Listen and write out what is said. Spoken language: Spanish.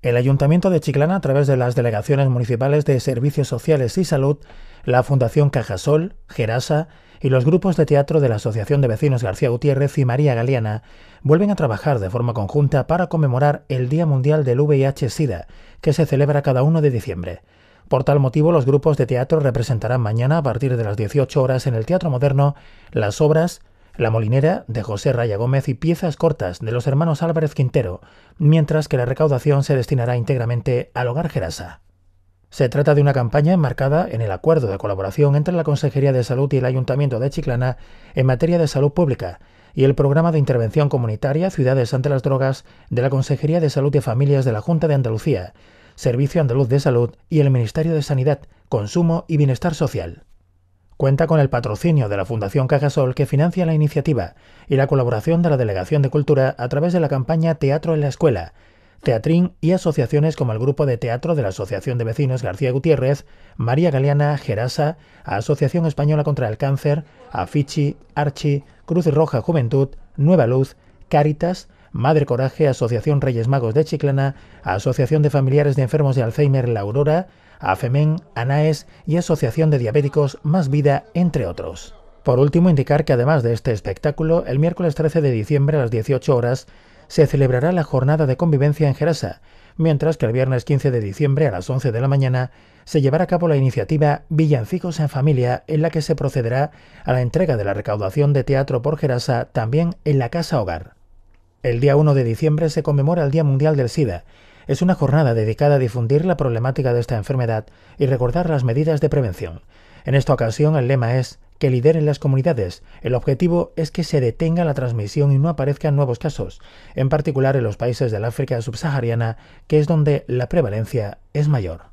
El Ayuntamiento de Chiclana, a través de las delegaciones municipales de Servicios Sociales y Salud, la Fundación Cajasol, Gerasa y los grupos de teatro de la Asociación de Vecinos García Gutiérrez y María Galeana vuelven a trabajar de forma conjunta para conmemorar el Día Mundial del VIH-Sida, que se celebra cada 1 de diciembre. Por tal motivo, los grupos de teatro representarán mañana a partir de las 18 horas en el Teatro Moderno las obras la Molinera de José Raya Gómez y Piezas Cortas de los hermanos Álvarez Quintero, mientras que la recaudación se destinará íntegramente al Hogar Gerasa. Se trata de una campaña enmarcada en el acuerdo de colaboración entre la Consejería de Salud y el Ayuntamiento de Chiclana en materia de salud pública y el Programa de Intervención Comunitaria Ciudades ante las Drogas de la Consejería de Salud y Familias de la Junta de Andalucía, Servicio Andaluz de Salud y el Ministerio de Sanidad, Consumo y Bienestar Social cuenta con el patrocinio de la Fundación Cajasol que financia la iniciativa y la colaboración de la Delegación de Cultura a través de la campaña Teatro en la Escuela, Teatrín y asociaciones como el Grupo de Teatro de la Asociación de Vecinos García Gutiérrez, María Galeana, Gerasa, Asociación Española contra el Cáncer, Afichi, Archi, Cruz Roja Juventud, Nueva Luz, Cáritas, Madre Coraje, Asociación Reyes Magos de Chiclana, Asociación de Familiares de Enfermos de Alzheimer La Aurora, AFEMEN, ANAES y Asociación de Diabéticos Más Vida, entre otros. Por último, indicar que además de este espectáculo, el miércoles 13 de diciembre a las 18 horas se celebrará la jornada de convivencia en Gerasa, mientras que el viernes 15 de diciembre a las 11 de la mañana se llevará a cabo la iniciativa Villancicos en Familia, en la que se procederá a la entrega de la recaudación de teatro por Gerasa también en la Casa Hogar. El día 1 de diciembre se conmemora el Día Mundial del SIDA, es una jornada dedicada a difundir la problemática de esta enfermedad y recordar las medidas de prevención. En esta ocasión el lema es que lideren las comunidades. El objetivo es que se detenga la transmisión y no aparezcan nuevos casos, en particular en los países del África subsahariana, que es donde la prevalencia es mayor.